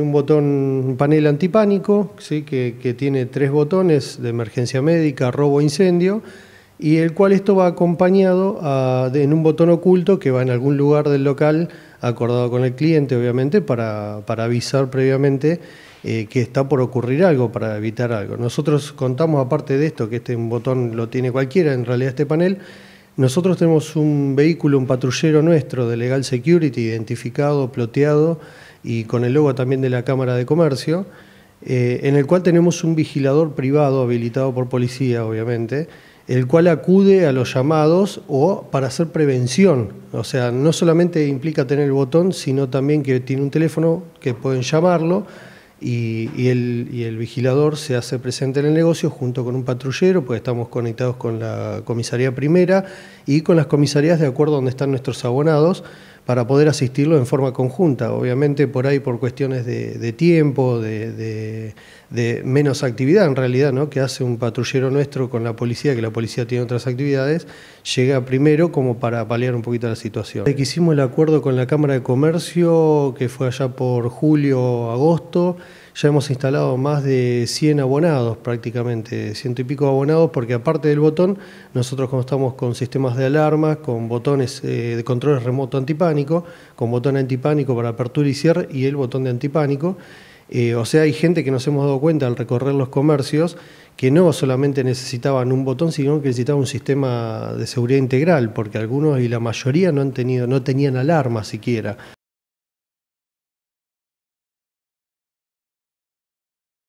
Un botón, un panel antipánico, ¿sí? que, tiene tres botones de emergencia médica, robo, incendio, y el cual esto va acompañado ah, en un botón oculto que va en algún lugar del local, acordado con el cliente, obviamente, para, avisar previamente eh, que está por ocurrir algo, para evitar algo. Nosotros contamos, aparte de esto, que este botón lo tiene cualquiera, en realidad este panel, nosotros tenemos un vehículo, un patrullero nuestro de Legal Security, identificado, ploteado y con el logo también de la Cámara de Comercio, eh, en el cual tenemos un vigilador privado habilitado por policía, obviamente, el cual acude a los llamados o para hacer prevención. O sea, no solamente implica tener el botón, sino también que tiene un teléfono que pueden llamarlo y, el, el, vigilador se hace presente en el negocio junto con un patrullero, pues estamos conectados con la comisaría primera y con las comisarías de acuerdo a donde están nuestros abonados para poder asistirlo en forma conjunta. Obviamente por ahí por cuestiones de, tiempo, de, menos actividad en realidad, ¿no? que hace un patrullero nuestro con la policía, que la policía tiene otras actividades, llega primero como para paliar un poquito la situación. Que hicimos el acuerdo con la Cámara de Comercio, que fue allá por julio, agosto, ya hemos instalado más de 100 abonados prácticamente, ciento y pico abonados, porque aparte del botón, nosotros contamos con sistemas de alarma, con botones eh, de controles remoto antipánico, con botón antipánico para apertura y cierre y el botón de antipánico. Eh, o sea, hay gente que nos hemos dado cuenta al recorrer los comercios que no solamente necesitaban un botón, sino que necesitaban un sistema de seguridad integral, porque algunos y la mayoría no han tenido, no tenían alarma siquiera.